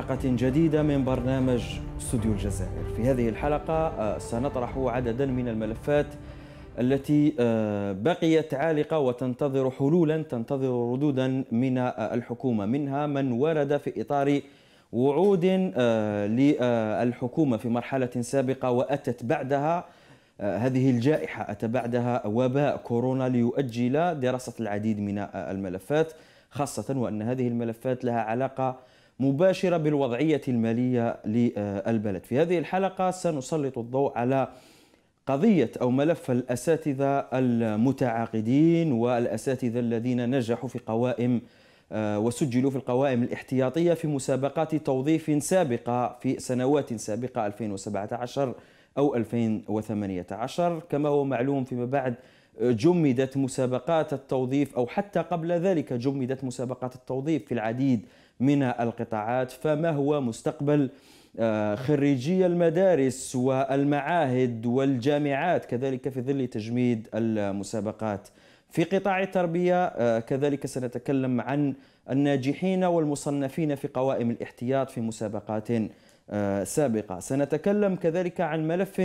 حلقة جديدة من برنامج استوديو الجزائر في هذه الحلقة آه، سنطرح عددا من الملفات التي آه، بقيت عالقة وتنتظر حلولا تنتظر ردودا من آه، الحكومة منها من ورد في إطار وعود للحكومة في مرحلة سابقة وأتت بعدها هذه الجائحة أتى بعدها وباء كورونا ليؤجل دراسة العديد من الملفات خاصة وأن هذه الملفات لها علاقة مباشرة بالوضعية المالية للبلد في هذه الحلقة سنسلط الضوء على قضية أو ملف الأساتذة المتعاقدين والأساتذة الذين نجحوا في قوائم وسجلوا في القوائم الاحتياطية في مسابقات توظيف سابقة في سنوات سابقة 2017 أو 2018 كما هو معلوم فيما بعد جمدت مسابقات التوظيف أو حتى قبل ذلك جمدت مسابقات التوظيف في العديد من القطاعات فما هو مستقبل آه، خريجي المدارس والمعاهد والجامعات كذلك في ظل تجميد المسابقات في قطاع التربية آه، كذلك سنتكلم عن الناجحين والمصنفين في قوائم الاحتياط في مسابقات آه، سابقة سنتكلم كذلك عن ملف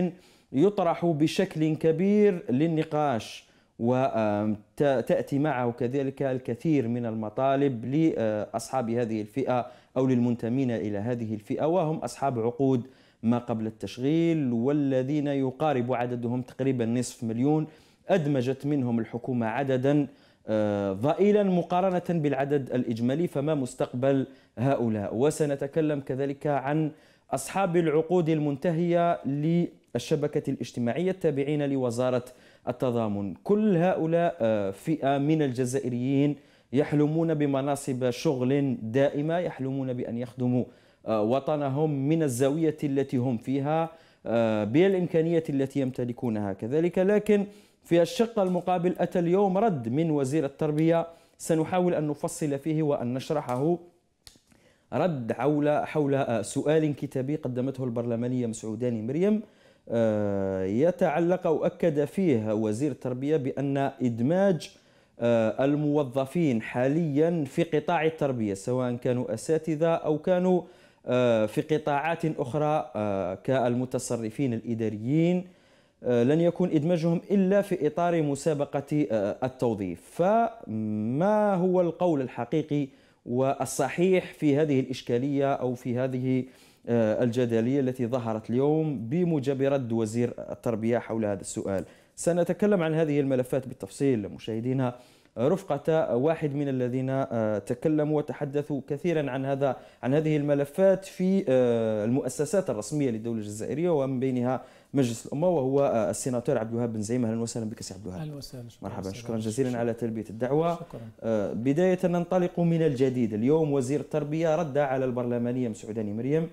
يطرح بشكل كبير للنقاش وتأتي معه كذلك الكثير من المطالب لأصحاب هذه الفئة أو للمنتمين إلى هذه الفئة وهم أصحاب عقود ما قبل التشغيل والذين يقارب عددهم تقريبا نصف مليون أدمجت منهم الحكومة عددا آه، ضئيلا مقارنة بالعدد الإجمالي فما مستقبل هؤلاء وسنتكلم كذلك عن أصحاب العقود المنتهية للشبكة الاجتماعية التابعين لوزارة التضامن كل هؤلاء آه، فئة من الجزائريين يحلمون بمناصب شغل دائمة يحلمون بأن يخدموا آه، وطنهم من الزاوية التي هم فيها آه، بالإمكانية التي يمتلكونها كذلك لكن في الشق المقابل أتى اليوم رد من وزير التربية سنحاول أن نفصل فيه وأن نشرحه رد حول حول سؤال كتابي قدمته البرلمانية مسعوداني مريم آه، يتعلق أو أكد فيه وزير التربية بأن إدماج آه، الموظفين حاليا في قطاع التربية سواء كانوا أساتذة أو كانوا آه، في قطاعات أخرى كالمتصرفين الإداريين لن يكون إدماجهم إلا في إطار مسابقة التوظيف فما هو القول الحقيقي والصحيح في هذه الإشكالية أو في هذه آه، الجدلية التي ظهرت اليوم بموجب رد وزير التربية حول هذا السؤال سنتكلم عن هذه الملفات بالتفصيل مشاهدينا رفقة واحد من الذين آه، تكلموا وتحدثوا كثيرا عن هذا عن هذه الملفات في آه، المؤسسات الرسمية للدولة الجزائرية ومن بينها مجلس الأمة وهو السيناتور عبد الوهاب بن زعيم أهلا وسهلا بك سي عبد الوهاب أهلا وسهلا مرحبا شكرا جزيلا على تلبية الدعوة شكرا. بداية ننطلق من الجديد اليوم وزير التربية رد على البرلمانية مسعوداني مريم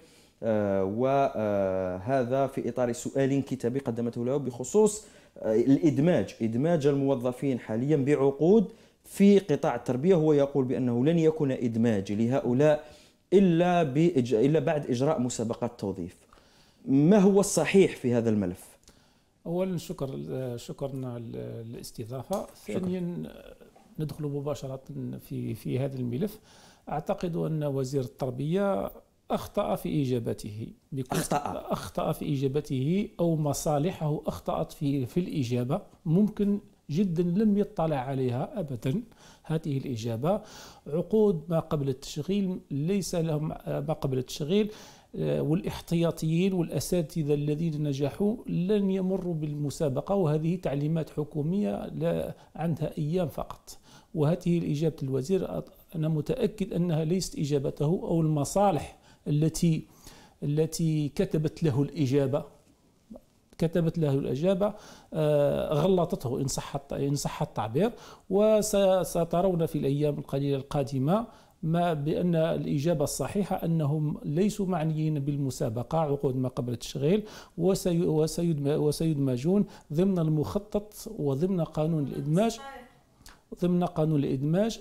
آه، وهذا في إطار سؤال كتابي قدمته له بخصوص آه، الإدماج إدماج الموظفين حاليا بعقود في قطاع التربية هو يقول بأنه لن يكون إدماج لهؤلاء إلا, بإج... إلا بعد إجراء مسابقات توظيف ما هو الصحيح في هذا الملف؟ اولا شكر آه، شكرا على الاستضافه ثانيا ندخل مباشره في في هذا الملف اعتقد ان وزير التربيه أخطأ في إجابته أخطأ أخطأ في إجابته أو مصالحه أخطأت في في الإجابة ممكن جدا لم يطلع عليها ابدا هذه الاجابه عقود ما قبل التشغيل ليس لهم ما قبل التشغيل آه، والاحتياطيين والاساتذه الذين نجحوا لن يمروا بالمسابقه وهذه تعليمات حكوميه لا عندها ايام فقط وهذه الاجابه الوزير انا متاكد انها ليست اجابته او المصالح التي التي كتبت له الإجابة كتبت له الإجابة آه، غلطته إن صح إن صح التعبير وسترون في الأيام القليلة القادمة ما بأن الإجابة الصحيحة أنهم ليسوا معنيين بالمسابقة عقود ما قبل التشغيل وسيدمجون ضمن المخطط وضمن قانون الإدماج ضمن قانون الإدماج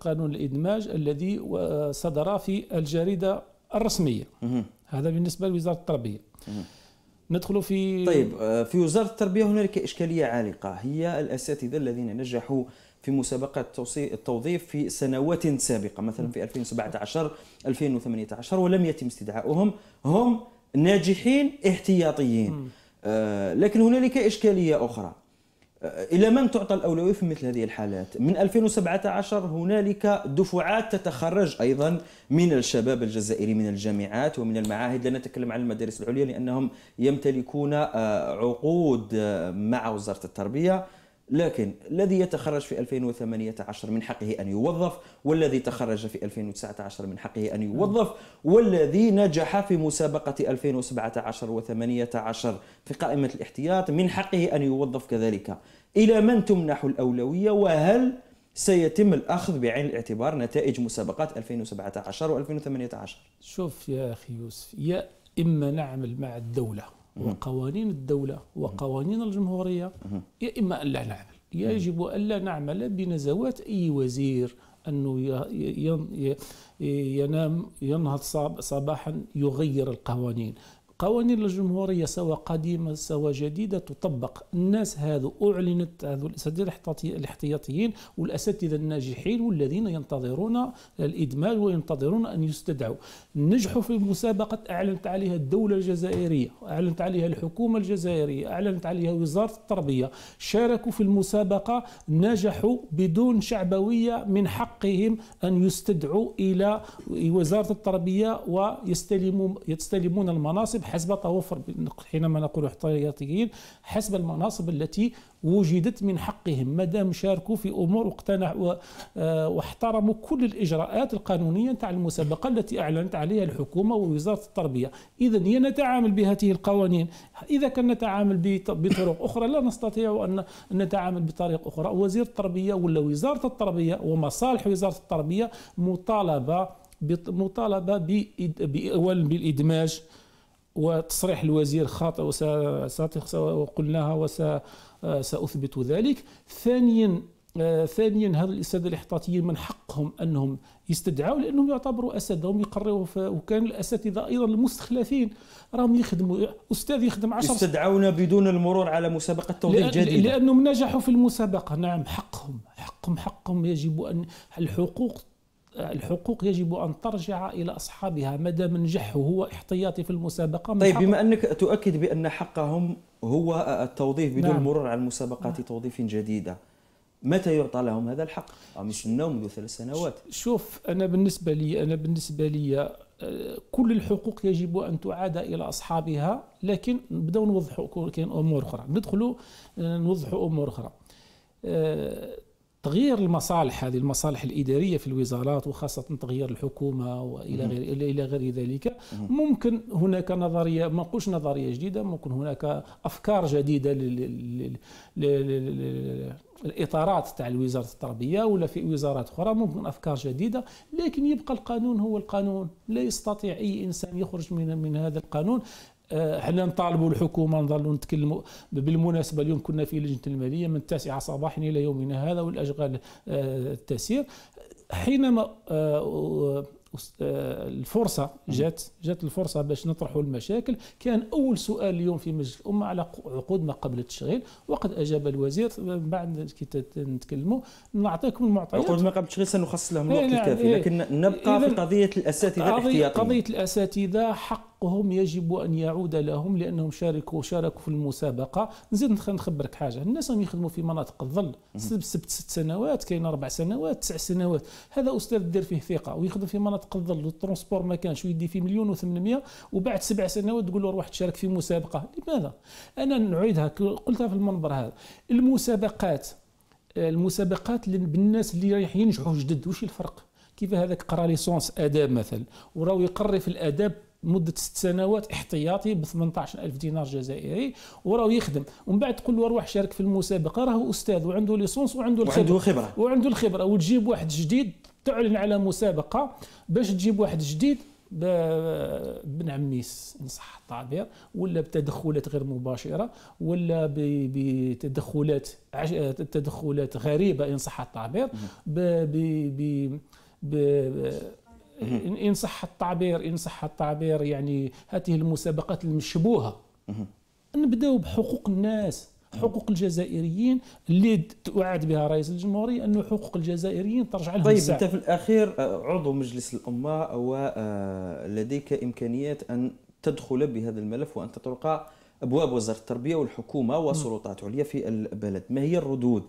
قانون الإدماج الذي آه، صدر في الجريدة الرسميه هذا بالنسبه لوزاره التربيه ندخل في طيب آه، في وزاره التربيه هنالك اشكاليه عالقه هي الاساتذه الذين نجحوا في مسابقات التوظيف في سنوات سابقه مثلا في 2017 2018 ولم يتم استدعاؤهم هم ناجحين احتياطيين آه، لكن هنالك اشكاليه اخرى آه، إلى من تعطى الأولوية في مثل هذه الحالات؟ من 2017 هنالك دفعات تتخرج أيضا من الشباب الجزائري من الجامعات ومن المعاهد لا نتكلم عن المدارس العليا لأنهم يمتلكون آه، عقود آه، مع وزارة التربية لكن الذي يتخرج في 2018 من حقه أن يوظف والذي تخرج في 2019 من حقه أن يوظف والذي نجح في مسابقة 2017 و18 في قائمة الاحتياط من حقه أن يوظف كذلك إلى من تمنح الأولوية وهل سيتم الأخذ بعين الاعتبار نتائج مسابقات 2017 و2018 شوف يا أخي يوسف يا إما نعمل مع الدولة وقوانين الدولة وقوانين الجمهورية يا إما أن لا نعمل يجب أن لا نعمل بنزوات أي وزير أنه ينام ينهض صباحا يغير القوانين قوانين الجمهورية سواء قديمة سواء جديدة تطبق الناس هذو أعلنت هذو الأساتذة الاحتياطيين والأساتذة الناجحين والذين ينتظرون الإدمان وينتظرون أن يستدعوا نجحوا في مسابقة أعلنت عليها الدولة الجزائرية أعلنت عليها الحكومة الجزائرية أعلنت عليها وزارة التربية شاركوا في المسابقة نجحوا بدون شعبوية من حقهم أن يستدعوا إلى وزارة التربية ويستلمون يستلمون المناصب حسب توفر حينما نقول احتياطيين حسب المناصب التي وجدت من حقهم ما دام شاركوا في امور واقتنعوا آه، واحترموا كل الاجراءات القانونيه نتاع المسابقه التي اعلنت عليها الحكومه ووزاره التربيه، اذا هي نتعامل بهذه القوانين، اذا كان نتعامل بطرق اخرى لا نستطيع ان نتعامل بطريقه اخرى، وزير التربيه ولا وزاره التربيه ومصالح وزاره التربيه مطالبه مطالبه بالادماج وتصريح الوزير خاطئ وقلناها وسأثبت آه، ذلك ثانيا آه ثانيا هذا الاساتذه الاحتياطيين من حقهم انهم يستدعوا لانهم يعتبروا اساتذه يقرروا وكان الاساتذه ايضا المستخلفين راهم يخدموا استاذ يخدم 10 استدعونا بدون المرور على مسابقه توظيف لأن جديده لانهم نجحوا في المسابقه نعم حقهم حقهم حقهم يجب ان الحقوق الحقوق يجب ان ترجع الى اصحابها ما دام نجحوا هو احتياطي في المسابقه طيب بما انك تؤكد بان حقهم هو التوظيف بدون نعم. المرور على المسابقات نعم. توظيف جديده متى يعطى لهم هذا الحق؟ مش النوم منذ ثلاث سنوات شوف انا بالنسبه لي انا بالنسبه لي آه، كل الحقوق يجب ان تعاد الى اصحابها لكن نبداو نوضحوا كاين امور اخرى ندخلوا آه، نوضحوا امور اخرى آه، تغيير المصالح هذه المصالح الاداريه في الوزارات وخاصه تغيير الحكومه والى غير الى غير ذلك ممكن هناك نظريه ما نقولش نظريه جديده ممكن هناك افكار جديده للاطارات تاع وزاره التربيه ولا في وزارات اخرى ممكن افكار جديده لكن يبقى القانون هو القانون لا يستطيع اي انسان يخرج من من هذا القانون احنا آه، نطالبوا الحكومه نظلوا نتكلموا بالمناسبه اليوم كنا في لجنه الماليه من التاسعه صباحا الى يومنا هذا والاشغال آه، تسير حينما آه، الفرصه جات جات الفرصه باش نطرحوا المشاكل كان اول سؤال اليوم في مجلس الامه على عقود ما قبل التشغيل وقد اجاب الوزير بعد كي نتكلموا نعطيكم المعطيات عقود ما قبل التشغيل سنخصص لهم الوقت نعم، الكافي إيه. لكن نبقى في قضيه الاساتذه احتياطيين قضيه الاساتذه حق حقهم يجب أن يعود لهم لأنهم شاركوا شاركوا في المسابقة نزيد نخبرك حاجة الناس هم يخدموا في مناطق الظل ست ست سنوات كاين أربع سنوات تسع سنوات هذا أستاذ دير فيه ثقة ويخدم في مناطق الظل والترونسبور ما كانش ويدي فيه مليون و800 وبعد سبع سنوات تقول له روح تشارك في مسابقة لماذا؟ أنا نعيدها قلتها في المنبر هذا المسابقات آه، المسابقات بالناس اللي رايح ينجحوا جدد وش الفرق؟ كيف هذاك قرا ليسونس اداب مثلا وراه يقري في الاداب مده ست سنوات احتياطي ب 18000 دينار جزائري وراه يخدم ومن بعد تقول له روح شارك في المسابقه راه استاذ وعنده ليسونس وعنده الخبره وعنده الخبره وعنده الخبره وتجيب واحد جديد تعلن على مسابقه باش تجيب واحد جديد بن عميس ان صح التعبير ولا بتدخلات غير مباشره ولا بتدخلات عش... تدخلات غريبه ان صح التعبير ب... ب... ب... إن صح التعبير إن صح التعبير يعني هذه المسابقات المشبوهة نبداو بحقوق الناس حقوق الجزائريين اللي توعد بها رئيس الجمهوريه انه حقوق الجزائريين ترجع لهم طيب انت في الاخير آه، عضو مجلس الامه ولديك آه، امكانيات ان تدخل بهذا الملف وان تطرق ابواب وزاره التربيه والحكومه وسلطات عليا في البلد ما هي الردود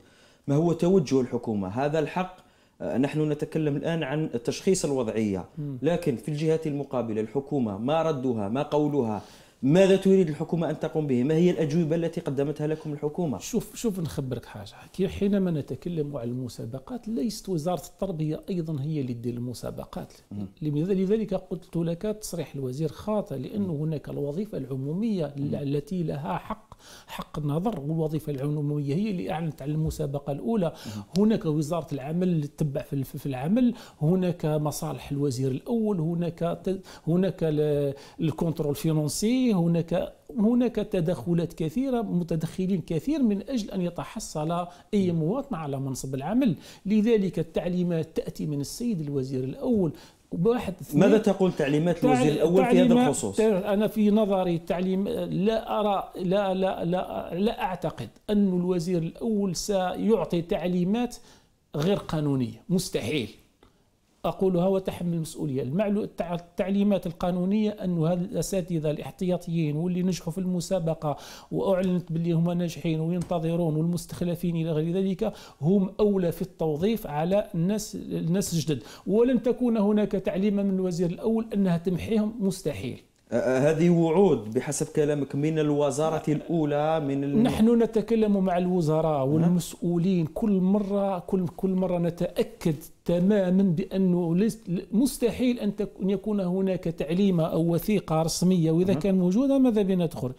ما هو توجه الحكومه هذا الحق آه، نحن نتكلم الآن عن تشخيص الوضعية لكن في الجهات المقابلة الحكومة ما ردها ما قولها ماذا تريد الحكومة أن تقوم به؟ ما هي الأجوبة التي قدمتها لكم الحكومة؟ شوف شوف نخبرك حاجة حينما نتكلم عن المسابقات ليست وزارة التربية أيضا هي اللي تدير المسابقات لذلك قلت لك تصريح الوزير خاطئ لأن هناك الوظيفة العمومية التي لها حق حق النظر والوظيفة العمومية هي اللي أعلنت على المسابقة الأولى هناك وزارة العمل اللي تتبع في العمل هناك مصالح الوزير الأول هناك هناك الكونترول فينونسي هناك هناك تدخلات كثيرة متدخلين كثير من أجل أن يتحصل أي نعم. مواطن على منصب العمل لذلك التعليمات تأتي من السيد الوزير الأول واحد ماذا تقول تعليمات الوزير الاول في هذا الخصوص؟ انا في نظري التعليم لا ارى لا لا لا لا اعتقد ان الوزير الاول سيعطي تعليمات غير قانونيه مستحيل أقولها وتحمل المسؤولية التعليمات القانونية أن هذه الأساتذة الاحتياطيين واللي نجحوا في المسابقة وأعلنت باللي هما ناجحين وينتظرون والمستخلفين إلى غير ذلك هم أولى في التوظيف على الناس الناس الجدد ولن تكون هناك تعليمة من الوزير الأول أنها تمحيهم مستحيل هذه وعود بحسب كلامك من الوزارة الأولى من الم... نحن نتكلم مع الوزراء والمسؤولين كل مرة كل كل مرة نتأكد تماما بأنه مستحيل أن يكون هناك تعليمة أو وثيقة رسمية وإذا كان موجودة ماذا بنا تخرج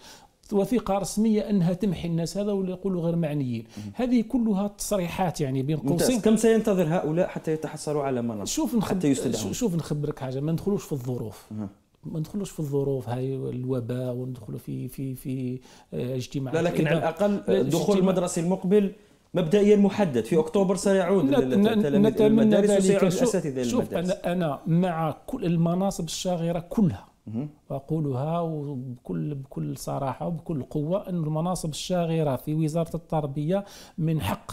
وثيقه رسميه انها تمحي الناس هذا ولا يقولوا غير معنيين هذه كلها تصريحات يعني بين قوسين كم سينتظر هؤلاء حتى يتحصلوا على مناصب شوف حتى يستدعون شوف نخبرك حاجه ما ندخلوش في الظروف ما ندخلوش في الظروف هاي الوباء وندخلوا في في في آه، اجتماعات لا لكن على الاقل دخول المدرسي المقبل مبدئيا محدد في اكتوبر سيعود للمدارس وسيعود الاساتذه شوف انا انا مع كل المناصب الشاغره كلها واقولها وبكل بكل صراحه وبكل قوه ان المناصب الشاغره في وزاره التربيه من حق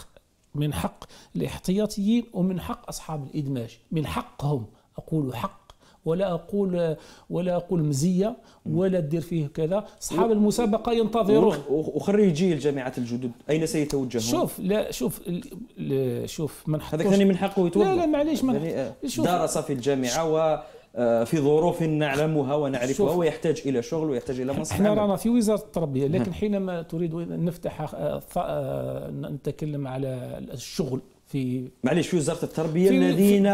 من حق الاحتياطيين ومن حق اصحاب الادماج من حقهم اقول حق ولا اقول ولا اقول مزيه ولا دير فيه كذا اصحاب المسابقه ينتظرون وخريجي الجامعات الجدد اين سيتوجهون شوف لا شوف لا شوف من هذاك ثاني من حقه يتوجه لا لا معليش من يعني، آه، درس في الجامعه و آه، في ظروف نعلمها ونعرفها ويحتاج الى شغل ويحتاج الى منصب احنا رانا في وزاره التربيه لكن حينما تريد نفتح آه، نتكلم على الشغل في معليش في وزاره التربيه في الذين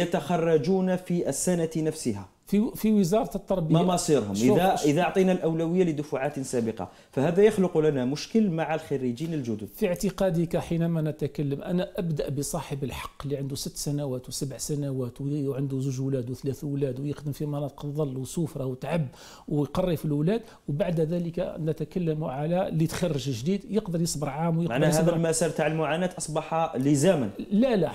يتخرجون في السنه نفسها في في وزاره التربيه ما مصيرهم اذا اذا اعطينا الاولويه لدفعات سابقه فهذا يخلق لنا مشكل مع الخريجين الجدد في اعتقادي حينما نتكلم انا ابدا بصاحب الحق اللي عنده ست سنوات وسبع سنوات وعنده زوج اولاد وثلاث اولاد ويخدم في مناطق الظل وسفره وتعب ويقري في الاولاد وبعد ذلك نتكلم على اللي تخرج جديد يقدر يصبر عام ويقدر معناها هذا المسار تاع المعاناه اصبح لزاما لا لا لا,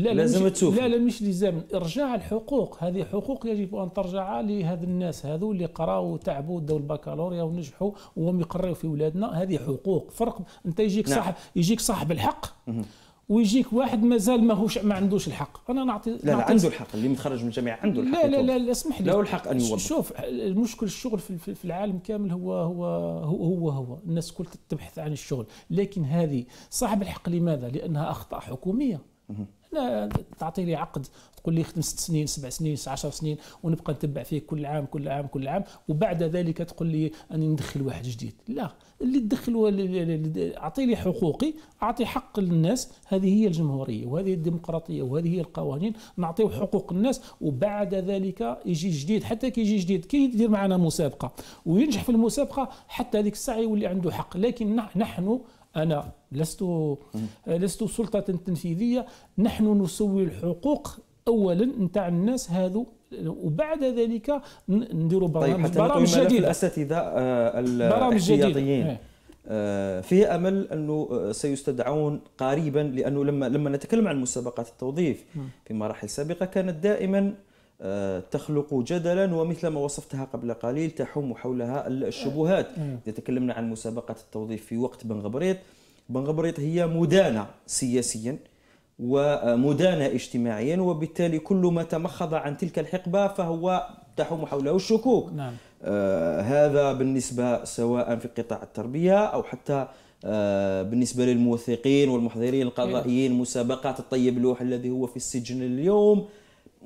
لا لازم تشوف لا لا مش لزاما ارجاع الحقوق هذه حقوق يجب ان ترجع المرجعه لهاد الناس هذو اللي قراو وتعبوا داو البكالوريا ونجحوا وهم يقراو في ولادنا هذه حقوق فرق انت يجيك نعم. صاحب يجيك صاحب الحق ويجيك واحد مازال ماهوش ما عندوش الحق انا نعطي لا, نعطي لا عنده الحق اللي متخرج من الجامعه عنده الحق لا لا لا, لا اسمح لي له الحق ان يوظف شوف المشكل الشغل في, في العالم كامل هو هو هو هو, هو. الناس كل تبحث عن الشغل لكن هذه صاحب الحق لماذا لانها اخطاء حكوميه انا تعطي لي عقد تقول لي خدم ست سنين سبع سنين 10 سنين ونبقى نتبع فيه كل عام كل عام كل عام وبعد ذلك تقول لي اني ندخل واحد جديد لا اللي تدخل اعطيني حقوقي اعطي حق للناس هذه هي الجمهوريه وهذه هي الديمقراطيه وهذه هي القوانين نعطيو حقوق الناس وبعد ذلك يجي جديد حتى كي يجي جديد كي يدير معنا مسابقه وينجح في المسابقه حتى هذيك الساعه يولي عنده حق لكن نحن انا لست لست سلطه تنفيذيه نحن نسوي الحقوق اولا نتاع الناس هذو وبعد ذلك نديروا برامج طيب حتى برامج جديده الاساتذه آه، الاحتياطيين إيه. آه، في امل انه آه، سيستدعون قريبا لانه لما لما نتكلم عن مسابقات التوظيف في مراحل سابقه كانت دائما تخلق جدلا ومثل ما وصفتها قبل قليل تحوم حولها الشبهات إيه. إيه. اذا تكلمنا عن مسابقات التوظيف في وقت بن غبريط بن غبريط هي مدانه سياسيا ومدانة اجتماعيا وبالتالي كل ما تمخض عن تلك الحقبة فهو تحوم حوله الشكوك نعم. آه هذا بالنسبة سواء في قطاع التربية أو حتى آه بالنسبة للموثقين والمحضرين القضائيين نعم. مسابقات الطيب لوح الذي هو في السجن اليوم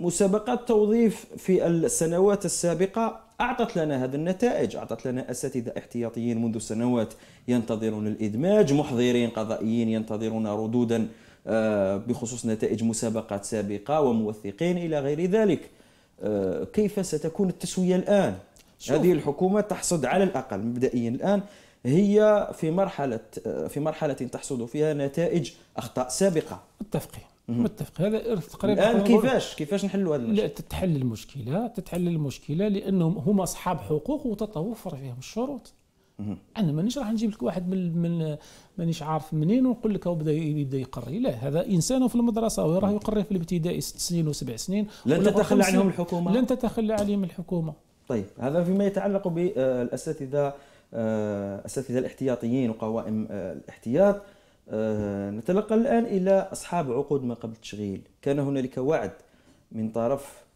مسابقات توظيف في السنوات السابقة أعطت لنا هذا النتائج أعطت لنا أساتذة احتياطيين منذ سنوات ينتظرون الإدماج محضرين قضائيين ينتظرون ردوداً آه، بخصوص نتائج مسابقات سابقه وموثقين الى غير ذلك آه، كيف ستكون التسويه الان شوف. هذه الحكومه تحصد على الاقل مبدئيا الان هي في مرحله آه، في مرحله تحصد فيها نتائج اخطاء سابقه متفقين متفق هذا ارث تقريبا الان كيفاش كيفاش نحلوا هذا المشكل؟ لا تتحل المشكله تتحل المشكله لانهم هما اصحاب حقوق وتتوفر فيهم الشروط انا مانيش راح نجيب لك واحد من من مانيش عارف منين ونقول لك هو بدا يبدا يقري لا هذا انسان في المدرسه وراه يقري في الابتدائي ست سنين وسبع سنين لن تتخلى عنهم الحكومه لن تتخلى عليهم الحكومه طيب هذا فيما يتعلق بالاساتذه آه، اساتذه الاحتياطيين وقوائم آه، الاحتياط آه، نتلقى الان الى اصحاب عقود ما قبل التشغيل كان هنالك وعد من طرف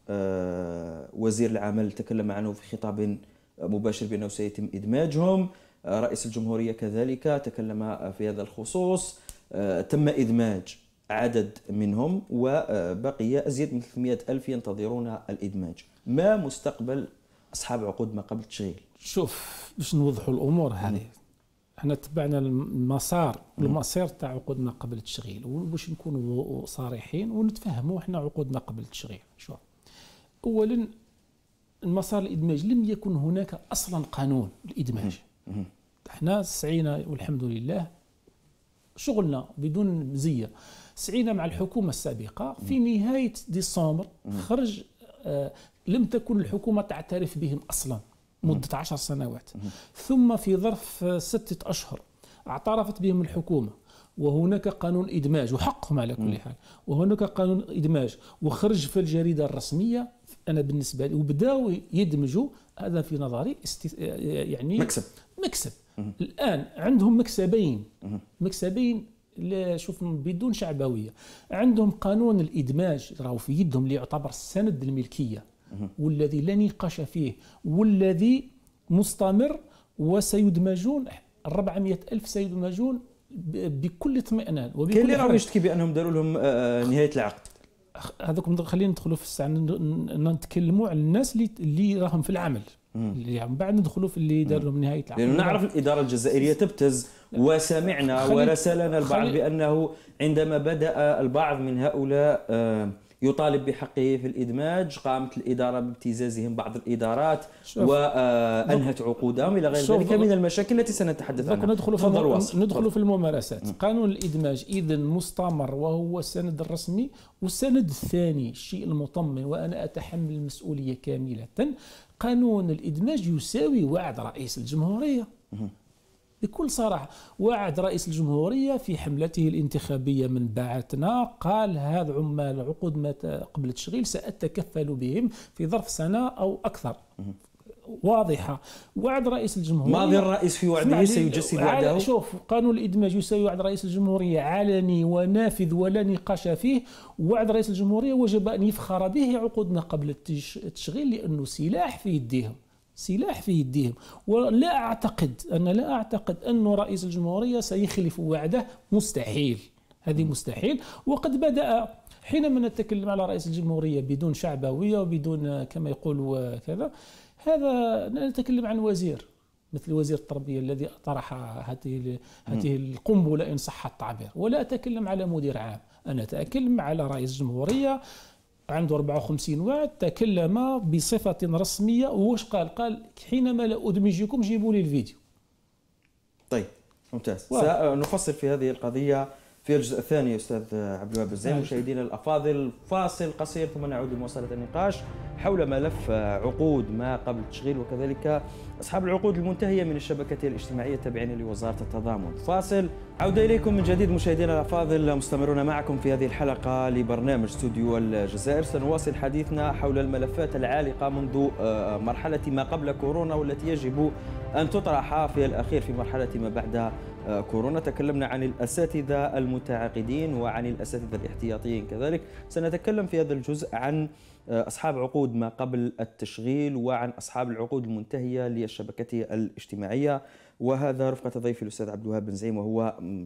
وزير العمل تكلم عنه في خطاب مباشر بأنه سيتم إدماجهم آه، رئيس الجمهورية كذلك تكلم آه، في هذا الخصوص آه، تم إدماج عدد منهم وبقي أزيد من 300 ألف ينتظرون الإدماج ما مستقبل أصحاب عقود ما قبل التشغيل شوف باش نوضحوا الأمور نعم. هذه احنا تبعنا المسار نعم. المسار تاع عقود ما قبل التشغيل وباش نكونوا صريحين ونتفهموا احنا عقود ما قبل التشغيل شوف اولا المسار الادماج لم يكن هناك اصلا قانون الادماج احنا سعينا والحمد لله شغلنا بدون مزيه سعينا مع الحكومه السابقه في نهايه ديسمبر خرج آه، لم تكن الحكومه تعترف بهم اصلا مده عشر سنوات ثم في ظرف آه، سته اشهر اعترفت بهم الحكومه وهناك قانون ادماج وحقهم على كل حال وهناك قانون ادماج وخرج في الجريده الرسميه انا بالنسبه لي وبداوا يدمجوا هذا في نظري استي... يعني مكسب مكسب مه. الان عندهم مكسبين مه. مكسبين لا شوف بدون شعبويه عندهم قانون الادماج راهو في يدهم اللي يعتبر سند الملكيه مه. والذي لا نقاش فيه والذي مستمر وسيدمجون 400 ألف سيدمجون بكل اطمئنان وبكل كاين اللي راهو يشتكي بانهم داروا لهم آه، نهايه العقد هذوك خلينا ندخلوا في الساعه يعني نتكلموا على الناس اللي اللي راهم في العمل اللي يعني بعد ندخلوا في اللي داروا من نهايه العمل لانه نعرف الاداره الجزائريه تبتز وسمعنا ورسلنا البعض بانه عندما بدا البعض من هؤلاء آه يطالب بحقه في الادماج قامت الاداره بابتزازهم بعض الادارات وانهت آه، عقودهم الى غير ذلك من المشاكل التي سنتحدث عنها ندخل في واصل ندخل في الممارسات م. قانون الادماج اذا مستمر وهو السند الرسمي والسند الثاني الشيء المطمئن وانا اتحمل المسؤوليه كامله قانون الادماج يساوي وعد رئيس الجمهوريه م. بكل صراحة وعد رئيس الجمهورية في حملته الانتخابية من باعتنا قال هذا عمال عقود قبل التشغيل سأتكفل بهم في ظرف سنة أو أكثر واضحة وعد رئيس الجمهورية ماضي الرئيس في وعده سيجسد وعده شوف قانون الإدماج يساوي وعد رئيس الجمهورية علني ونافذ ولا نقاش فيه وعد رئيس الجمهورية وجب أن يفخر به عقودنا قبل التشغيل لأنه سلاح في يديهم سلاح في يديهم ولا أعتقد أنا لا أعتقد أن رئيس الجمهورية سيخلف وعده مستحيل هذه مستحيل وقد بدأ حينما نتكلم على رئيس الجمهورية بدون شعبوية وبدون كما يقول كذا هذا نتكلم عن وزير مثل وزير التربيه الذي طرح هذه هذه القنبله ان صح التعبير ولا اتكلم على مدير عام انا اتكلم على رئيس جمهوريه عنده 54 واحد تكلم بصفة رسمية واش قال؟ قال حينما لا أدمجكم جيبوا لي الفيديو. طيب ممتاز سنفصل في هذه القضية في الجزء الثاني استاذ عبد الوهاب الزين نعم. مشاهدينا الافاضل فاصل قصير ثم نعود لمواصله النقاش حول ملف عقود ما قبل التشغيل وكذلك اصحاب العقود المنتهيه من الشبكه الاجتماعيه التابعين لوزاره التضامن فاصل عوده اليكم من جديد مشاهدينا الافاضل مستمرون معكم في هذه الحلقه لبرنامج استوديو الجزائر سنواصل حديثنا حول الملفات العالقه منذ آه، مرحله ما قبل كورونا والتي يجب ان تطرح في الاخير في مرحله ما بعد آه، كورونا تكلمنا عن الأساتذة المتعاقدين وعن الأساتذة الاحتياطيين كذلك سنتكلم في هذا الجزء عن آه، أصحاب عقود ما قبل التشغيل وعن أصحاب العقود المنتهية للشبكة الاجتماعية وهذا رفقة ضيفي الأستاذ عبد الوهاب بن زعيم وهو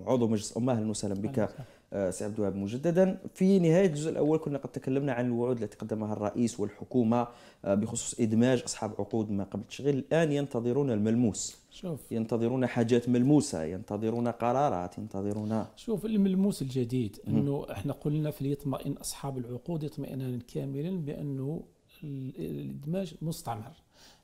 عضو مجلس أمه أهلا وسهلا بك آه، سي عبد الوهاب مجددا في نهايه الجزء الاول كنا قد تكلمنا عن الوعود التي قدمها الرئيس والحكومه آه، بخصوص ادماج اصحاب عقود ما قبل التشغيل الان ينتظرون الملموس شوف ينتظرون حاجات ملموسه ينتظرون قرارات ينتظرون شوف الملموس الجديد انه احنا قلنا في ليطمئن اصحاب العقود اطمئنانا كاملا بانه الادماج مستمر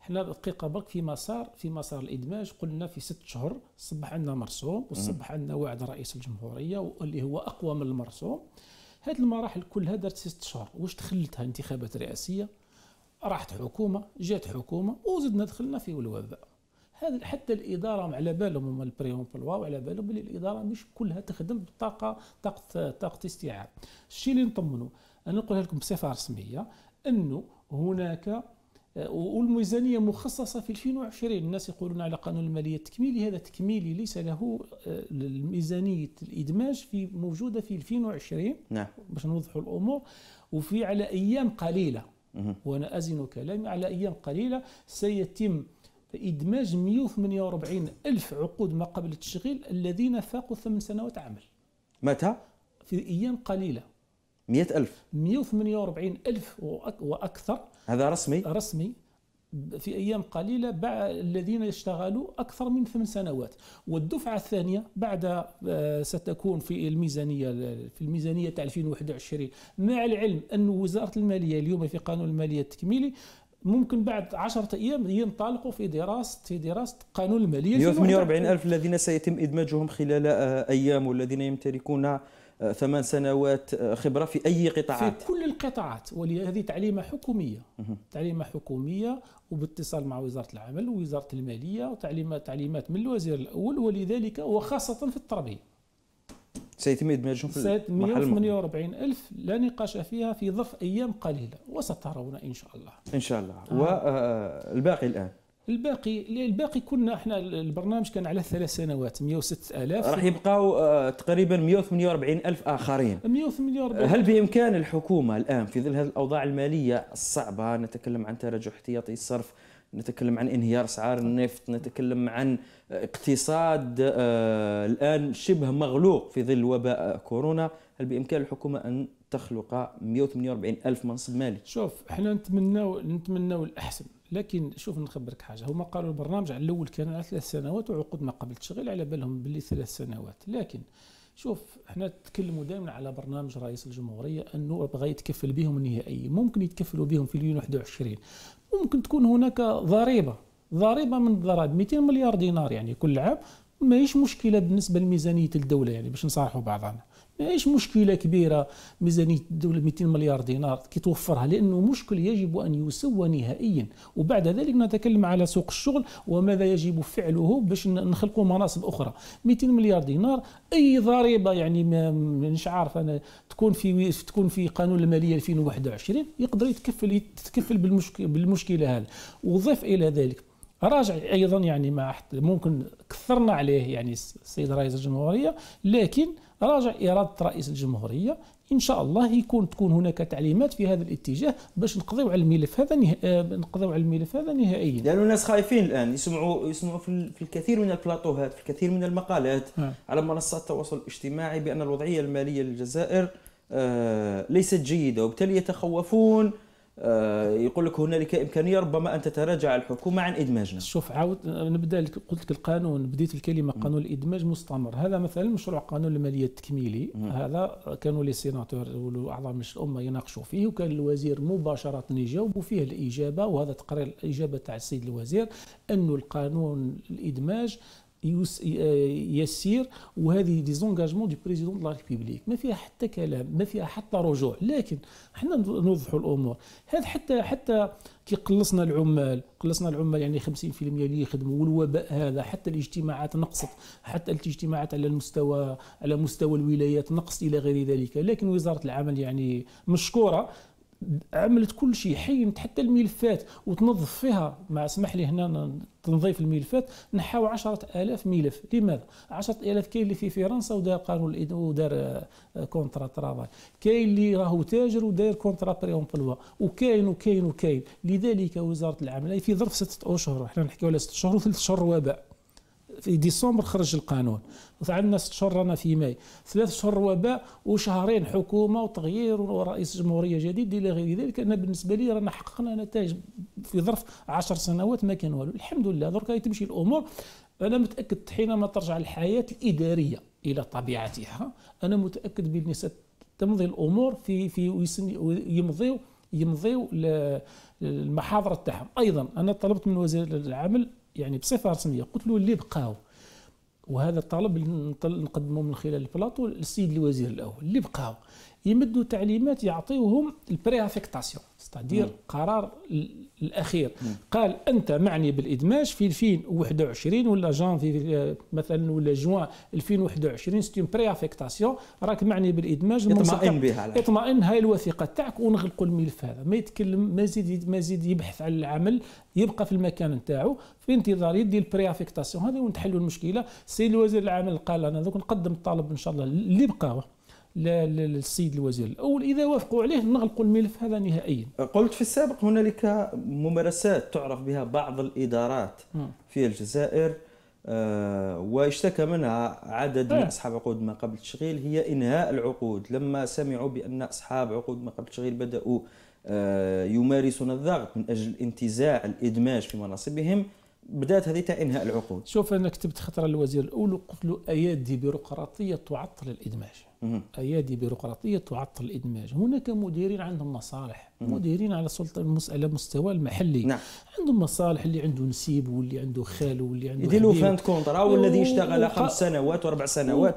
حنا دقيقه برك في مسار في مسار الادماج قلنا في ست شهور صبح عندنا مرسوم وصبح عندنا وعد رئيس الجمهوريه واللي هو اقوى من المرسوم هذه المراحل كلها دارت ست شهور واش دخلتها انتخابات رئاسيه راحت حكومه جات حكومه وزدنا دخلنا في الوباء هذا حتى الاداره على بالهم هما البريون بلوا على بالهم بلي الاداره مش كلها تخدم بالطاقه طاقه طاقه استيعاب الشيء اللي نطمنه انا نقولها لكم بصفه رسميه انه هناك والميزانيه مخصصه في 2020 الناس يقولون على قانون الماليه التكميلي هذا تكميلي ليس له الميزانيه آه، الادماج في موجوده في 2020 نعم باش نوضحوا الامور وفي على ايام قليله وانا ازن كلامي على ايام قليله سيتم ادماج 148 الف عقود ما قبل التشغيل الذين فاقوا ثمان سنوات عمل متى في ايام قليله 100 ألف 148 ألف وأكثر هذا رسمي؟ رسمي في ايام قليله الذين اشتغلوا اكثر من ثمان سنوات والدفعه الثانيه بعد آه، ستكون في الميزانيه في الميزانيه تاع 2021 مع العلم ان وزاره الماليه اليوم في قانون الماليه التكميلي ممكن بعد 10 ايام ينطلقوا في دراسه في دراسه قانون الماليه 148 الف الذين سيتم ادماجهم خلال آه، ايام والذين يمتلكون ثمان سنوات آه، خبره في اي قطاعات في كل القطاعات وهذه تعليمه حكوميه تعليمه حكوميه وباتصال مع وزاره العمل ووزاره الماليه وتعليمات تعليمات من الوزير الاول ولذلك وخاصه في التربيه سيتم ادماجهم في سيتم 148 ألف لا نقاش فيها في ظرف أيام قليلة وسترون إن شاء الله إن شاء الله آه. والباقي آه، الآن الباقي الباقي كنا احنا البرنامج كان على ثلاث سنوات 106000 راح يبقاو آه، تقريبا 148 الف اخرين 148 آه، آه، هل بامكان الحكومه الان في ظل هذه الاوضاع الماليه الصعبه نتكلم عن تراجع احتياطي الصرف نتكلم عن انهيار اسعار النفط نتكلم عن اقتصاد الان شبه مغلوق في ظل وباء كورونا هل بامكان الحكومه ان تخلق 148 ألف منصب مالي شوف احنا نتمناو نتمناو الأحسن لكن شوف نخبرك حاجه هما قالوا البرنامج على الاول كان على ثلاث سنوات وعقود ما قبل التشغيل على بالهم باللي ثلاث سنوات لكن شوف احنا نتكلموا دائما على برنامج رئيس الجمهوريه انه بغى يتكفل بهم نهائيا ممكن يتكفلوا بهم في 2021 ممكن تكون هناك ضريبه ضريبه من الضرائب 200 مليار دينار يعني كل عام ماهيش مشكله بالنسبه لميزانيه الدوله يعني باش نصارحوا بعضنا ماهيش مشكله كبيره ميزانيه الدوله 200 مليار دينار كي توفرها لانه مشكل يجب ان يسوى نهائيا وبعد ذلك نتكلم على سوق الشغل وماذا يجب فعله باش نخلقوا مناصب اخرى 200 مليار دينار اي ضريبه يعني مانيش عارف انا تكون في تكون في قانون الماليه 2021 يقدر يتكفل يتكفل بالمشكل بالمشكله هذه وضيف الى ذلك راجع ايضا يعني ما ممكن كثرنا عليه يعني السيد رئيس الجمهوريه لكن راجع إرادة رئيس الجمهورية إن شاء الله يكون تكون هناك تعليمات في هذا الاتجاه باش نقضيو على الملف هذا نه... آه، نقضيو على الملف هذا نهائيا لأن الناس خايفين الآن يسمعوا يسمعوا في الكثير من البلاطوهات في الكثير من المقالات نعم. على منصات التواصل الاجتماعي بأن الوضعية المالية للجزائر آه، ليست جيدة وبالتالي يتخوفون آه، يقول لك هنالك امكانيه ربما ان تتراجع الحكومه عن ادماجنا شوف عاود آه، نبدا قلت لك القانون بديت الكلمه قانون الادماج مستمر هذا مثلا مشروع قانون الماليه التكميلي هذا كانوا لي سيناتور واعضاء مجلس الامه يناقشوا فيه وكان الوزير مباشره يجاوبوا فيه الاجابه وهذا تقرير الاجابه تاع السيد الوزير انه القانون الادماج آه، يسير وهذه دي زونجاجمون دي بريزيدون دو لا ريبوبليك ما فيها حتى كلام ما فيها حتى رجوع لكن حنا نوضحوا الامور هذا حتى حتى كي قلصنا العمال قلصنا العمال يعني 50% اللي يخدموا والوباء هذا حتى الاجتماعات نقصت حتى الاجتماعات على المستوى على مستوى الولايات نقص الى غير ذلك لكن وزاره العمل يعني مشكوره عملت كل شيء حينت حتى الملفات وتنظف فيها مع اسمح لي هنا تنظيف الملفات نحو 10000 ملف لماذا 10000 كاين اللي في فرنسا ودار قانون ودار آه، كونترا ترافاي كاين اللي راهو تاجر وداير كونترا بري امبلوا وكاين وكاين وكاين لذلك وزاره العمل في ظرف سته اشهر احنا نحكيو على ست شهور وثلاث شهور وباء في ديسمبر خرج القانون عندنا ست شهور رانا في ماي ثلاث شهور وباء وشهرين حكومه وتغيير ورئيس جمهوريه جديد الى غير ذلك انا بالنسبه لي رانا حققنا نتائج في ظرف 10 سنوات ما كان والو الحمد لله درك تمشي الامور انا متاكد حينما ترجع الحياه الاداريه الى طبيعتها انا متاكد بان ستمضي الامور في في يمضيو يمضيو المحاضره تاعهم ايضا انا طلبت من وزير العمل يعني بصفه رسميه قلت له اللي بقاو وهذا الطلب نقدمه من خلال البلاطو للسيد الوزير الاول اللي بقاو يمدوا تعليمات يعطيوهم البري افيكتاسيون ستادير قرار الاخير مم. قال انت معني بالادماج في 2021 ولا جانفي مثلا ولا جوان 2021 ستون بري افيكتاسيون راك معني بالادماج اطمئن بها اطمئن هاي الوثيقه تاعك ونغلقوا الملف هذا ما يتكلم ما يزيد ما يزيد يبحث على العمل يبقى في المكان نتاعو في انتظار يدي البري افيكتاسيون هذه ونتحلوا المشكله سي الوزير العمل قال انا دوك نقدم الطلب ان شاء الله اللي بقاوه للسيد الوزير الاول اذا وافقوا عليه نغلقوا الملف هذا نهائيا. قلت في السابق هنالك ممارسات تعرف بها بعض الادارات في الجزائر آه، واشتكى منها عدد من آه. اصحاب عقود ما قبل التشغيل هي انهاء العقود لما سمعوا بان اصحاب عقود ما قبل التشغيل بداوا آه، يمارسون الضغط من اجل انتزاع الادماج في مناصبهم بدات هذه انهاء العقود شوف انا كتبت خطره للوزير الاول وقلت له ايادي بيروقراطيه تعطل الادماج ايادي بيروقراطيه تعطل الادماج هناك مديرين عندهم مصالح مديرين على سلطه على مستوى المحلي نعم. عندهم مصالح اللي عنده نسيب واللي عنده خال واللي عنده يديروا له فاند كونترا والذي اشتغل خمس سنوات واربع سنوات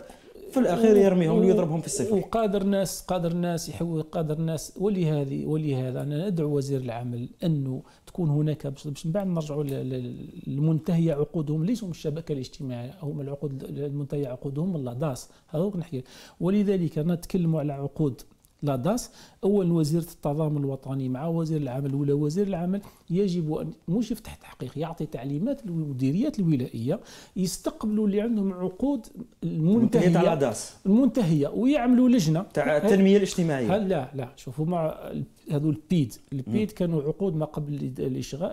في الاخير يرميهم ويضربهم في السفر وقادر الناس قادر الناس يحول قادر الناس ولهذه ولهذا انا ندعو وزير العمل انه تكون هناك باش من بعد نرجعوا للمنتهيه عقودهم ليسوا هم الشبكه الاجتماعيه هم العقود المنتهيه عقودهم الله داس هذوك نحكي ولذلك نتكلم على عقود لاداس اول وزيره التضامن الوطني مع وزير العمل ولا وزير العمل يجب ان مش يفتح تحقيق يعطي تعليمات للمديريات الولائيه يستقبلوا اللي عندهم عقود المنتهيه المنتهيه ويعملوا لجنه التنميه الاجتماعيه لا لا شوفوا مع هذو البيد البيد كانوا عقود ما قبل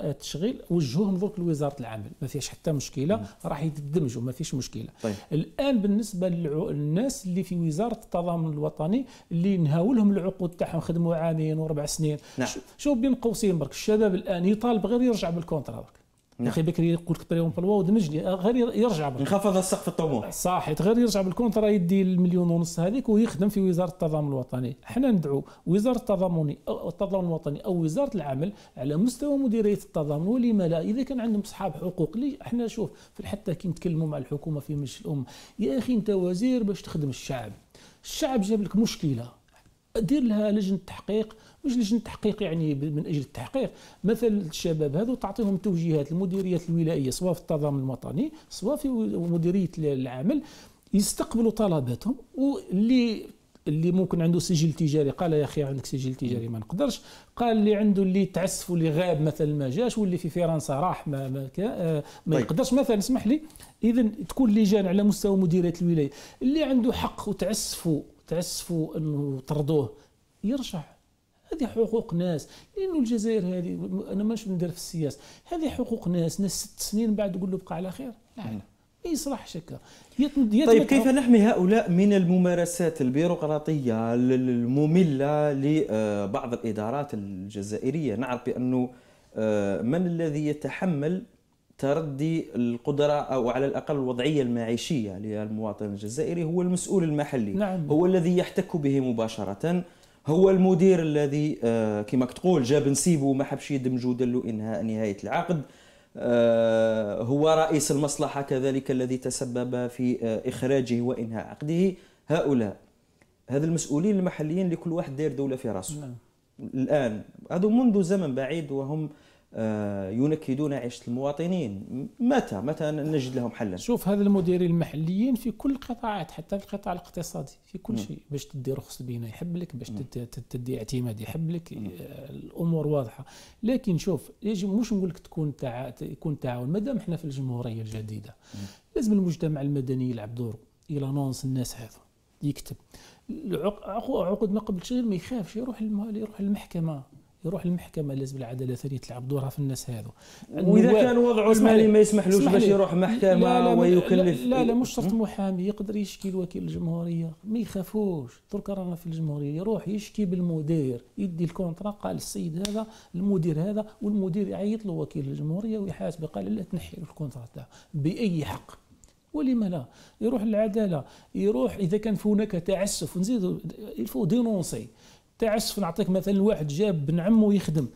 التشغيل وجهوهم درك لوزاره العمل ما فيهاش حتى مشكله راح يتدمجوا ما فيش مشكله طيب. الان بالنسبه للناس اللي في وزاره التضامن الوطني اللي نهاو لهم العقود تاعهم خدموا عامين واربع سنين نعم. شوف بين قوسين برك الشباب الان يطالب غير يرجع بالكونترا برك يا اخي بكري يقول لك بريون واو ودمجني آه، غير يرجع انخفض ينخفض السقف الطموح صحيح غير يرجع بالكونترا يدي المليون ونص هذيك ويخدم في وزاره التضامن الوطني حنا ندعو وزاره التضامن التضامن الوطني او وزاره العمل على مستوى مديريه التضامن ولما لا اذا كان عندهم اصحاب حقوق لي حنا شوف في حتى كي نتكلموا مع الحكومه في مجلس الامه يا اخي انت وزير باش تخدم الشعب الشعب جاب لك مشكله دير لها لجنه تحقيق واش لجنه التحقيق يعني من اجل التحقيق مثلا الشباب هذو تعطيهم توجيهات المديريات الولائيه سواء في التضامن الوطني سواء في مديريه العمل يستقبلوا طلباتهم واللي اللي ممكن عنده سجل تجاري قال يا اخي عندك سجل تجاري ما نقدرش قال اللي عنده اللي تعسف واللي غاب مثلا ما جاش واللي في فرنسا راح ما ما, آه، ما طيب. يقدرش مثلا اسمح لي اذا تكون لجان على مستوى مديريه الولايه اللي عنده حق وتعسفوا تعسفوا انه طردوه يرجع هذه حقوق ناس لانه الجزائر هذه انا ماش ندير في السياسه هذه حقوق ناس ناس ست سنين بعد تقول له بقى على خير لا لا ما يصلحش هكا طيب كيف نحمي هؤلاء من الممارسات البيروقراطيه الممله لبعض آه، الادارات الجزائريه نعرف بانه آه، من الذي يتحمل تردي القدرة أو على الأقل الوضعية المعيشية للمواطن الجزائري هو المسؤول المحلي نعم. هو الذي يحتك به مباشرة هو المدير الذي آه، كما تقول جاب نسيبه وما حبش يدمجه دلو انهاء نهايه العقد آه، هو رئيس المصلحه كذلك الذي تسبب في آه، اخراجه وانهاء عقده هؤلاء هذا المسؤولين المحليين لكل واحد داير دوله في راسه نعم. الان هذو منذ زمن بعيد وهم آه، ينكدون عيشه المواطنين متى متى نجد لهم حلا شوف هذا المديرين المحليين في كل القطاعات حتى في القطاع الاقتصادي في كل شيء باش تدي رخص بينا يحب لك باش تدي اعتماد يحب لك آه، الامور واضحه لكن شوف يجب مش نقول لك تكون تع... يكون تعاون مادام احنا في الجمهوريه الجديده لازم المجتمع المدني يلعب دوره الى نونس الناس هذا يكتب عقود ما قبل غير ما يخافش يروح يروح المحكمه يروح للمحكمة لازم العداله ثانيه تلعب دورها في الناس هذو واذا كان وضعه المالي ما يسمحلوش باش يروح محكمه لا لا ويكلف لا لا, لا مش شرط محامي يقدر يشكي لوكيل الجمهوريه ما يخافوش درك رانا في الجمهوريه يروح يشكي بالمدير يدي الكونترا قال السيد هذا المدير هذا والمدير يعيط له وكيل الجمهوريه ويحاسبه قال لا تنحي الكونترا باي حق ولما لا يروح للعداله يروح اذا كان هناك تعسف نزيد الفو دينونسي تعسف نعطيك مثلا واحد جاب بن عمه يخدم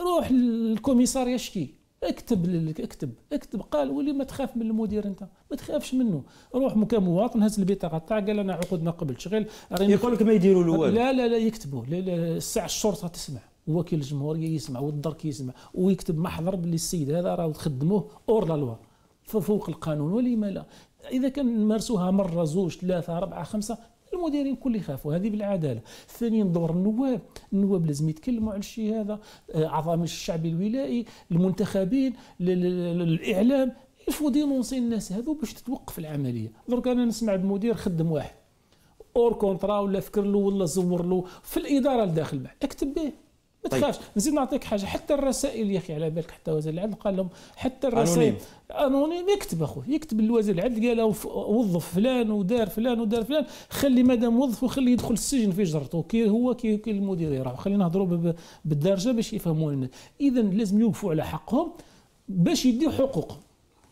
روح للكوميسار يشكي اكتب لك اكتب اكتب قال ولي ما تخاف من المدير انت ما تخافش منه روح كمواطن هز البطاقه تاع قال انا عقود ما قبل شغل يقول لك ما يديروا له لا لا لا يكتبوا لا لا الساعه الشرطه تسمع وكيل الجمهوريه يسمع والدرك يسمع ويكتب محضر باللي السيد هذا راه تخدموه اور لا لوا فوق القانون ولما لا اذا كان مرسوها مره زوج ثلاثه اربعه خمسه المديرين الكل يخافوا هذه بالعداله ثانيا دور النواب النواب لازم يتكلموا على الشيء هذا آه، عظام الشعب الولائي المنتخبين الاعلام يفو دينونسي الناس هذو باش تتوقف العمليه درك انا نسمع بمدير خدم واحد اور كونترا ولا فكر له ولا زور له في الاداره لداخل اكتب به ما طيب. تخافش طيب. نزيد نعطيك حاجه حتى الرسائل يا اخي على بالك حتى وزير العدل قال لهم حتى الرسائل انونيم يكتب اخويا يكتب لوزير العدل قال وظف فلان ودار فلان ودار فلان خلي مادام وظف وخلي يدخل السجن في جرته كي هو كي المدير يروح خلينا نهضروا بالدرجه باش يفهموا الناس اذا لازم يوقفوا على حقهم باش يديو حقوقهم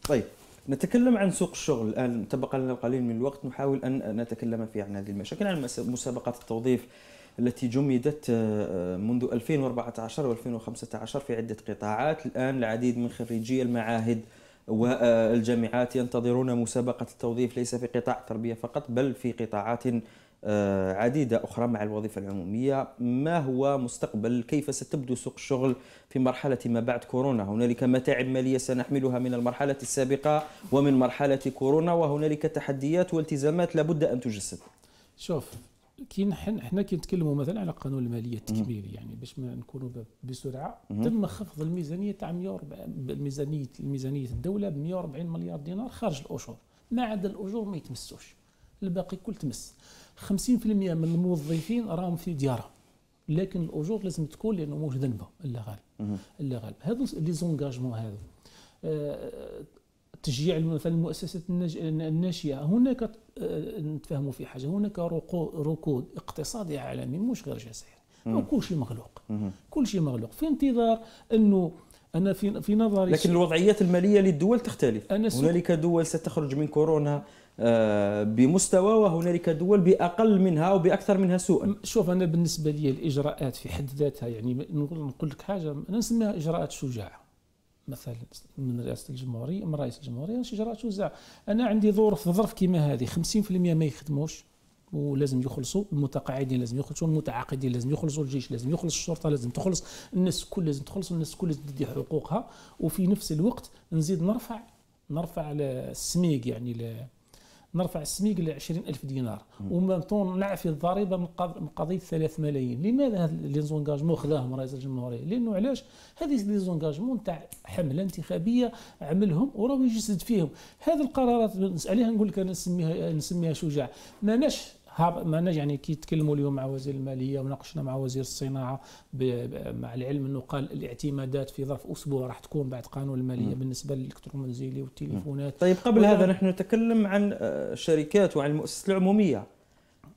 طيب نتكلم عن سوق الشغل الان تبقى لنا القليل من الوقت نحاول ان نتكلم فيه عن هذه المشاكل عن مسابقات التوظيف التي جمدت آه، آه، منذ 2014 و2015 في عدة قطاعات الآن العديد من خريجي المعاهد والجامعات ينتظرون مسابقة التوظيف ليس في قطاع التربية فقط بل في قطاعات آه، عديدة أخرى مع الوظيفة العمومية ما هو مستقبل كيف ستبدو سوق الشغل في مرحلة ما بعد كورونا هنالك متاعب مالية سنحملها من المرحلة السابقة ومن مرحلة كورونا وهنالك تحديات والتزامات لابد أن تجسد شوف كاين حنا كنتكلموا مثلا على قانون الماليه التكميلي يعني باش ما نكونوا بسرعه تم خفض الميزانيه تاع 140 ميزانيه ميزانيه الدوله ب 140 مليار دينار خارج الاجور ما عدا الاجور ما يتمسوش الباقي كل تمس 50% من الموظفين راهم في ديارهم لكن الاجور لازم تكون لانه موش ذنبه الا غالب الا غالب هذو لي زونغاجمون هذو آه، تشجيع مثلا المؤسسات الناشئه هناك آه، نتفاهموا في حاجه هناك ركود اقتصادي عالمي مش غير جزائري كل شيء مغلوق كل شيء مغلوق في انتظار انه انا في في نظري لكن الوضعيات الماليه للدول تختلف هنالك دول ستخرج من كورونا آه، بمستوى وهنالك دول باقل منها وباكثر منها سوءا شوف انا بالنسبه لي الاجراءات في حد ذاتها يعني نقول لك حاجه انا نسميها اجراءات شجاعه مثلا من رئاسه الجمهوريه من رئيس الجمهوريه شجره توزع انا عندي ظروف ظرف كيما هذه 50% ما يخدموش ولازم يخلصوا المتقاعدين لازم يخلصوا المتعاقدين لازم يخلصوا الجيش لازم يخلص الشرطه لازم تخلص الناس الكل لازم تخلص الناس الكل لازم تدي حقوقها وفي نفس الوقت نزيد نرفع نرفع السميك يعني نرفع السميك ل 20000 دينار ومام طون نعفي الضريبه من قضيه 3 ملايين لماذا هذا لي زونغاجمون خداهم رئيس الجمهوريه لانه علاش هذه لي زونغاجمون تاع حمله انتخابيه عملهم وراهو يجسد فيهم هذه القرارات نساليها نقول لك انا نسميها نسميها شجاع ماناش ما يعني كي تكلموا اليوم مع وزير الماليه وناقشنا مع وزير الصناعه مع العلم انه قال الاعتمادات في ظرف اسبوع راح تكون بعد قانون الماليه م. بالنسبه للالكترون المنزلي والتليفونات طيب قبل هذا نحن نتكلم عن الشركات آه، وعن المؤسسات العموميه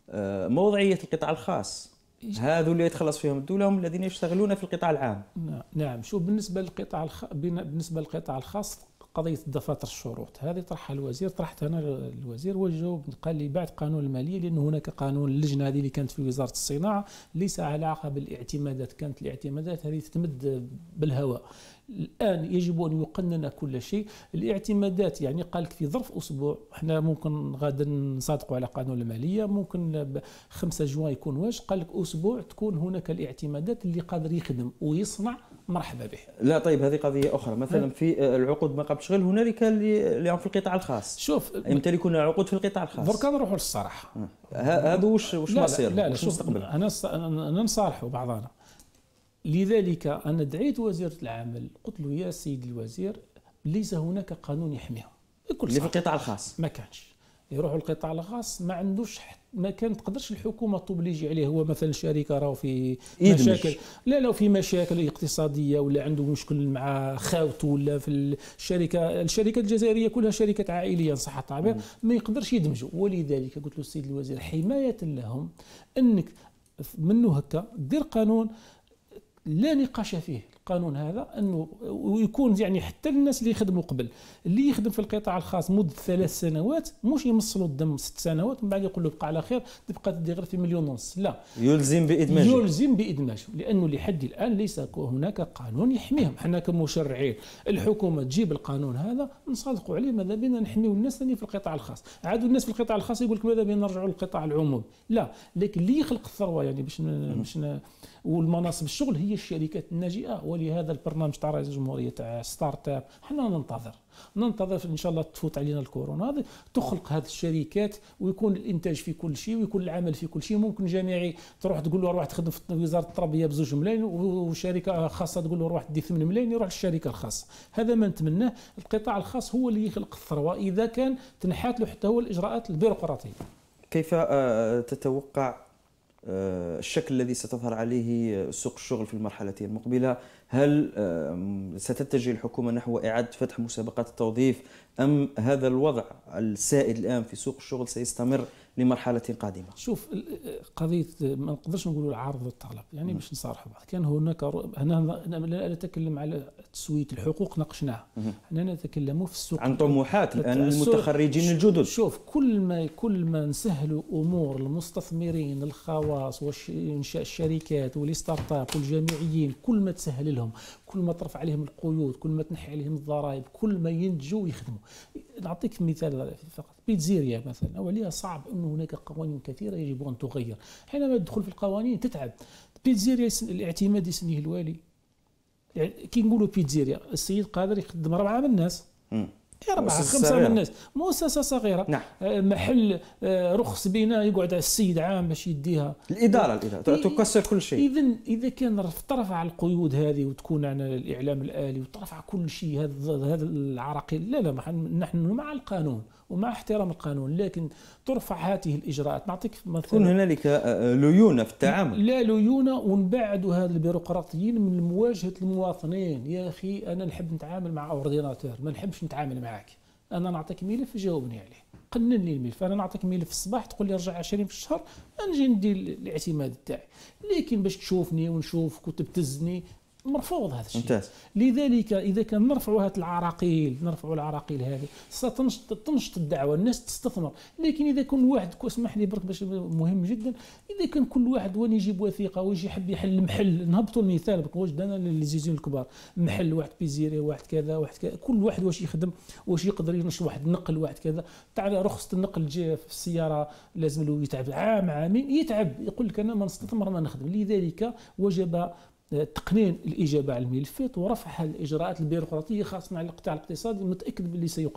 آه، موضعيه القطاع الخاص هذو اللي يتخلص فيهم الدولة هم الذين يشتغلون في القطاع العام نعم شو بالنسبة للقطاع الخ... بالنسبة للقطاع الخاص قضيه دفاتر الشروط هذه طرحها الوزير طرحتها انا الوزير وجاوب قال لي بعد قانون الماليه لان هناك قانون اللجنه هذه اللي كانت في وزاره الصناعه ليس علاقه بالاعتمادات كانت الاعتمادات هذه تتمد بالهواء الان يجب ان يقنن كل شيء الاعتمادات يعني قال لك في ظرف اسبوع احنا ممكن غدا نصادقوا على قانون الماليه ممكن 5 جوان يكون واش قال لك اسبوع تكون هناك الاعتمادات اللي قادر يخدم ويصنع مرحبا به لا طيب هذه قضيه اخرى مثلا في العقود ما قبل شغل هنالك اللي في القطاع الخاص شوف يمتلكون عقود في القطاع الخاص دركا نروحوا للصراحه هذا واش واش مصير لا لا شوف انا انا نصالحوا بعضنا لذلك انا دعيت وزيره العمل قلت له يا سيد الوزير ليس هناك قانون يحميهم اللي في القطاع الخاص ما كانش يروحوا للقطاع الخاص ما عندوش ما كان تقدرش الحكومه توبليجي عليه هو مثلا شركه راهو في مشاكل لا لو في مشاكل اقتصاديه ولا عنده مشكل مع خاوته ولا في الشركه الشركه الجزائريه كلها شركات عائليه ان صح التعبير ما يقدرش يدمجوا ولذلك قلت له السيد الوزير حمايه لهم انك منه هكا دير قانون لا نقاش فيه القانون هذا انه ويكون يعني حتى الناس اللي يخدموا قبل اللي يخدم في القطاع الخاص مده ثلاث سنوات مش يمصلوا الدم ست سنوات من بعد يقول له بقى على خير تبقى تدي غير في مليون ونص لا يلزم بادماجه يلزم بادماجه لانه لحد الان ليس هناك قانون يحميهم حنا كمشرعين الحكومه تجيب القانون هذا نصادقوا عليه ماذا بينا نحميو الناس اللي في القطاع الخاص عادوا الناس في القطاع الخاص يقول لك ماذا بينا نرجعوا للقطاع العمومي لا لكن اللي يخلق الثروه يعني باش باش والمناصب الشغل هي الشركات الناجئه ولهذا البرنامج تاع رئيس الجمهوريه تاع ستارت اب حنا ننتظر ننتظر ان شاء الله تفوت علينا الكورونا هذه تخلق هذه الشركات ويكون الانتاج في كل شيء ويكون العمل في كل شيء ممكن جامعي تروح تقول له روح تخدم في وزاره التربيه بزوج ملايين وشركه خاصه تقول له روح دي 8 ملايين يروح للشركه الخاصه هذا ما نتمناه القطاع الخاص هو اللي يخلق الثروه اذا كان تنحات له حتى هو الاجراءات البيروقراطيه كيف آه، تتوقع آه، الشكل الذي ستظهر عليه سوق الشغل في المرحلة المقبلة هل آه، ستتجه الحكومة نحو إعادة فتح مسابقات التوظيف أم هذا الوضع السائد الآن في سوق الشغل سيستمر لمرحله قادمه؟ شوف قضيه ما نقدرش نقولوا العرض والطلب يعني باش نصارحوا بعض كان هناك هنا لا نتكلم على تسويه الحقوق ناقشناها هنا نتكلم في السوق عن طموحات الان المتخرجين الجدد شوف كل ما كل ما نسهلوا امور المستثمرين الخواص وانشاء الشركات والستارت اب والجامعيين كل ما تسهل لهم كل ما ترفع عليهم القيود كل ما تنحي عليهم الضرائب كل ما ينتجوا يخدموا نعطيك مثال فقط بيتزيريا مثلا او عليها صعب انه هناك قوانين كثيره يجب ان تغير حينما تدخل في القوانين تتعب بيتزيريا الاعتماد يسنيه الوالي يعني كي نقولوا بيتزيريا السيد قادر يخدم ربعه من الناس أربعة إيه، خمسة صغيرة. من الناس مؤسسة صغيرة نعم. آه، محل آه، رخص بناء يقعد على السيد عام باش يديها الإدارة الإدارة تكسر كل شيء إذا إذا كان ترفع القيود هذه وتكون عن الإعلام الآلي وترفع كل شيء هذا هذا العراقيل لا لا نحن مع القانون ومع احترام القانون لكن ترفع هذه الاجراءات نعطيك مثلا تكون هنالك آه، آه، ليونه في التعامل لا ليونه ونبعدوا هذا البيروقراطيين من مواجهه المواطنين يا اخي انا نحب نتعامل مع اورديناتور ما نحبش نتعامل معك انا نعطيك ملف جاوبني عليه قنن لي الملف انا نعطيك ملف الصباح تقول لي رجع 20 في الشهر نجي ندير الاعتماد تاعي لكن باش تشوفني ونشوفك وتبتزني مرفوض هذا الشيء ممتاز. لذلك اذا كان نرفعوا هذه العراقيل نرفعوا العراقيل هذه ستنشط الدعوه الناس تستثمر لكن اذا كل واحد اسمح لي برك باش مهم جدا اذا كان كل واحد وين يجيب وثيقه ويجي يحب يحل محل نهبطوا المثال برك واش دانا للزيزون الكبار محل واحد بيزيري واحد كذا واحد كذا كل واحد واش يخدم واش يقدر ينشر واحد نقل واحد كذا تاع رخصه النقل جايه في السياره لازم له يتعب عام عامين يتعب يقول لك انا ما نستثمر ما نخدم لذلك وجب تقنين الاجابه على الملفات ورفع الاجراءات البيروقراطيه خاصه على القطاع الاقتصادي متاكد باللي سيقلع